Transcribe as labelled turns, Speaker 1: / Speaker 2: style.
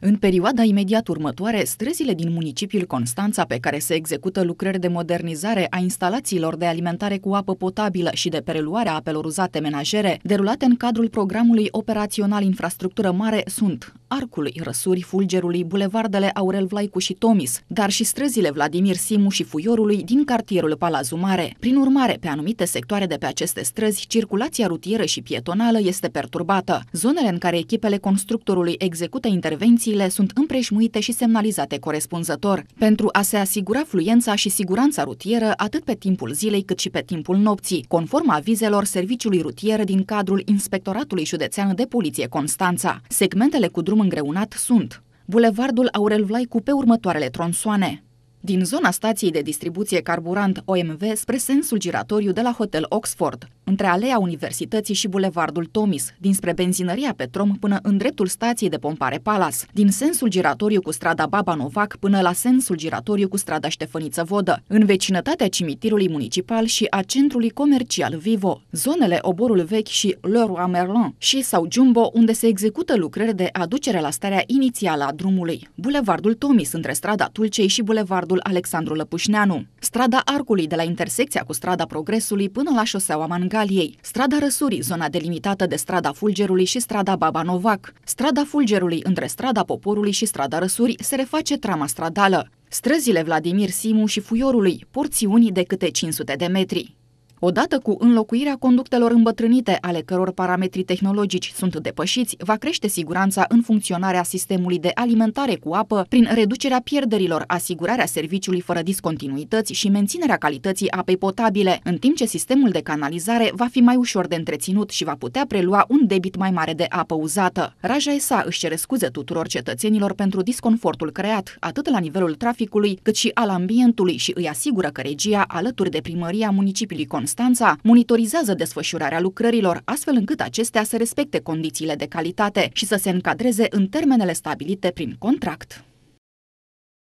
Speaker 1: În perioada imediat următoare, străzile din municipiul Constanța, pe care se execută lucrări de modernizare a instalațiilor de alimentare cu apă potabilă și de preluarea apelor uzate menajere, derulate în cadrul programului operațional Infrastructură Mare, sunt Arcului Răsuri, Fulgerului, Bulevardele Aurel Vlaicu și Tomis, dar și străzile Vladimir Simu și Fuiorului din cartierul Palazul Mare. Prin urmare, pe anumite sectoare de pe aceste străzi, circulația rutieră și pietonală este perturbată. Zonele în care echipele constructorului execută intervențiile sunt împrejmuite și semnalizate corespunzător, pentru a se asigura fluența și siguranța rutieră atât pe timpul zilei cât și pe timpul nopții, conform avizelor Serviciului Rutier din cadrul Inspectoratului Județean de Poliție Constanța. Segmentele cu drum drum îngreunat sunt Bulevardul Aurel Vlai cu pe următoarele tronsoane. Din zona stației de distribuție carburant OMV spre sensul giratoriu de la Hotel Oxford, între Alea Universității și Bulevardul Tomis, dinspre benzinăria Petrom până în dreptul stației de pompare Palas, din sensul giratoriu cu strada Baba Novac până la sensul giratoriu cu strada Ștefăniță Vodă, în vecinătatea cimitirului municipal și a centrului comercial Vivo, zonele Oborul Vechi și Leroy Merlin și sau Jumbo, unde se execută lucrări de aducere la starea inițială a drumului, Bulevardul Tomis între strada Tulcei și Bulevardul Alexandru Lăpușneanu, strada Arcului de la intersecția cu strada Progresului până la șoseaua Manga, al ei, strada Răsurii, zona delimitată de strada Fulgerului și strada Baba Novac. Strada Fulgerului între strada Poporului și strada Răsurii se reface trama stradală. Străzile Vladimir Simu și Fuiorului, porțiuni de câte 500 de metri. Odată cu înlocuirea conductelor îmbătrânite, ale căror parametri tehnologici sunt depășiți, va crește siguranța în funcționarea sistemului de alimentare cu apă prin reducerea pierderilor, asigurarea serviciului fără discontinuități și menținerea calității apei potabile, în timp ce sistemul de canalizare va fi mai ușor de întreținut și va putea prelua un debit mai mare de apă uzată. Raja ESA își cere scuze tuturor cetățenilor pentru disconfortul creat, atât la nivelul traficului, cât și al ambientului și îi asigură că regia, alături de primăria municipiului Con Constanța monitorizează desfășurarea lucrărilor, astfel încât acestea să respecte condițiile de calitate și să se încadreze în termenele stabilite prin contract.